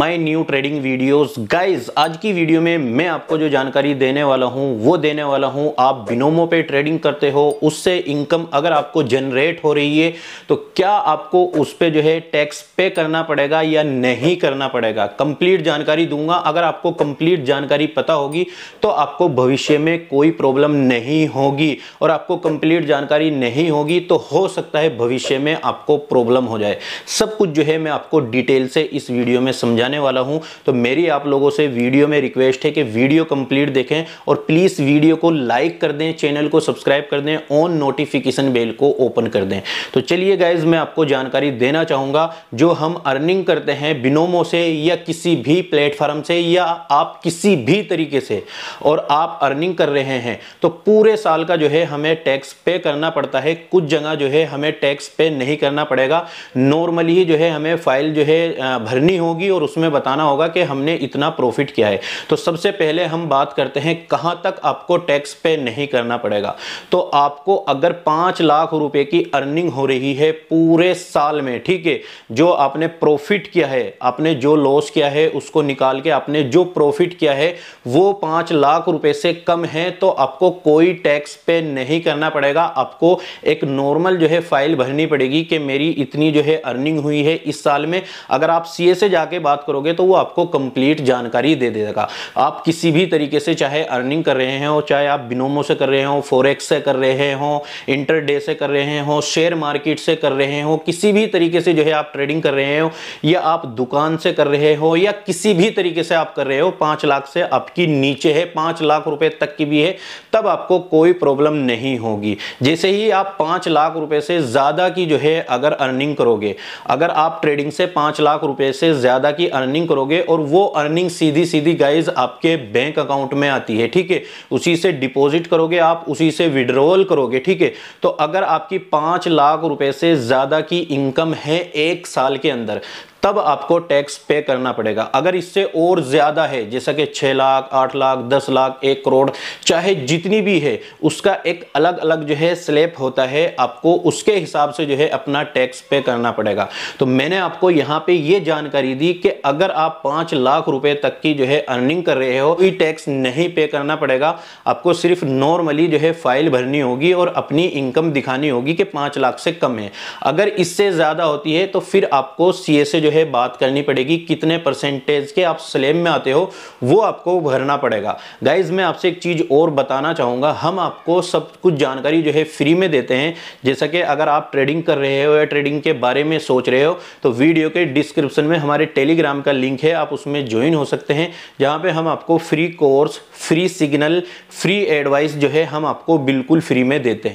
माई new trading videos guys आज की video में मैं आपको जो जानकारी देने वाला हूं वो देने वाला हूं आप बिनोमो पे ट्रेडिंग करते हो उससे इनकम अगर आपको जनरेट हो रही है तो क्या आपको उस पर जो है टैक्स पे करना पड़ेगा या नहीं करना पड़ेगा कंप्लीट जानकारी दूंगा अगर आपको कंप्लीट जानकारी पता होगी तो आपको भविष्य में कोई प्रॉब्लम नहीं होगी और आपको कंप्लीट जानकारी नहीं होगी तो हो सकता है भविष्य में आपको प्रॉब्लम हो जाए सब कुछ जो है मैं आपको डिटेल से इस वीडियो में समझा समझाने वाला हूं तो मेरी आप लोगों से वीडियो में रिक्वेस्ट है कि वीडियो कंप्लीट देखें और प्लीज़ वीडियो को लाइक कर दें चैनल को सब्सक्राइब कर दें ऑन नोटिफिकेशन बेल को ओपन कर दें तो चलिए गाइज मैं आपको जानकारी देना चाहूंगा जो हम अर्निंग करते हैं बिनोमो से या किसी भी प्लेटफॉर्म से या आप किसी भी तरीके से और आप अर्निंग कर रहे हैं तो पूरे साल का जो है हमें टैक्स पे करना पड़ता है कुछ जगह जो है हमें टैक्स पे नहीं करना पड़ेगा नॉर्मली ही जो है हमें फाइल जो है भरनी होगी और उसमें बताना होगा कि हमने इतना प्रॉफिट किया है तो सबसे पहले हम बात करते हैं कहां तक आपको टैक्स पे नहीं करना पड़ेगा तो आपको अगर पांच लाख रुपए की अर्निंग हो रही है पूरे साल में ठीक है जो आपने प्रॉफिट किया है आपने जो लॉस किया है उसको निकाल के आपने जो प्रॉफिट किया है वो पांच लाख रुपए से कम है तो आपको कोई टैक्स पे नहीं करना पड़ेगा आपको एक नॉर्मल जो है फाइल भरनी पड़ेगी कि मेरी इतनी जो है अर्निंग हुई है इस साल में अगर आप सीए से जाके बात बात करोगे तो वो आपको कंप्लीट जानकारी दे देगा आप किसी भी तरीके से चाहे अर्निंग कर रहे हो चाहे आप बिनोमो से कर रहे हो फोरेक्स से कर रहे हो इंटर से कर रहे हो शेयर मार्केट से कर रहे हो किसी भी तरीके से जो है आप ट्रेडिंग कर रहे हो या आप दुकान से कर रहे हो या किसी भी तरीके से आप कर रहे हो पांच लाख से आपकी नीचे है पांच लाख रुपए तक की भी है तब आपको कोई प्रॉब्लम नहीं होगी जैसे ही आप पांच लाख रुपए से ज़्यादा की जो है अगर अर्निंग करोगे अगर आप ट्रेडिंग से पांच लाख रुपए से ज़्यादा की अर्निंग करोगे और वो अर्निंग सीधी सीधी गाइज आपके बैंक अकाउंट में आती है ठीक है उसी से डिपॉजिट करोगे आप उसी से विड्रोवल करोगे ठीक है तो अगर आपकी पांच लाख रुपए से ज़्यादा की इनकम है एक साल के अंदर तब आपको टैक्स पे करना पड़ेगा अगर इससे और ज़्यादा है जैसा कि छः लाख आठ लाख दस लाख एक करोड़ चाहे जितनी भी है उसका एक अलग अलग जो है स्लेप होता है आपको उसके हिसाब से जो है अपना टैक्स पे करना पड़ेगा तो मैंने आपको यहाँ पे ये जानकारी दी कि अगर आप पाँच लाख रुपए तक की जो है अर्निंग कर रहे हो ई तो टैक्स नहीं पे करना पड़ेगा आपको सिर्फ नॉर्मली जो है फाइल भरनी होगी और अपनी इनकम दिखानी होगी कि पाँच लाख से कम है अगर इससे ज़्यादा होती है तो फिर आपको सी जो है बात करनी पड़ेगी कितने परसेंटेज के आप स्लेब में आते हो वो आपको भरना पड़ेगा गाइज मैं आपसे एक चीज़ और बताना चाहूंगा हम आपको सब कुछ जानकारी जो है फ्री में देते हैं जैसा कि अगर आप ट्रेडिंग कर रहे हो या ट्रेडिंग के बारे में सोच रहे हो तो वीडियो के डिस्क्रिप्शन में हमारे टेलीग्राम का लिंक है आप उसमें ज्वाइन हो सकते हैं जहां पे हम आपको free course free signal free advice जो है हम आपको बिल्कुल फ्री में देते हैं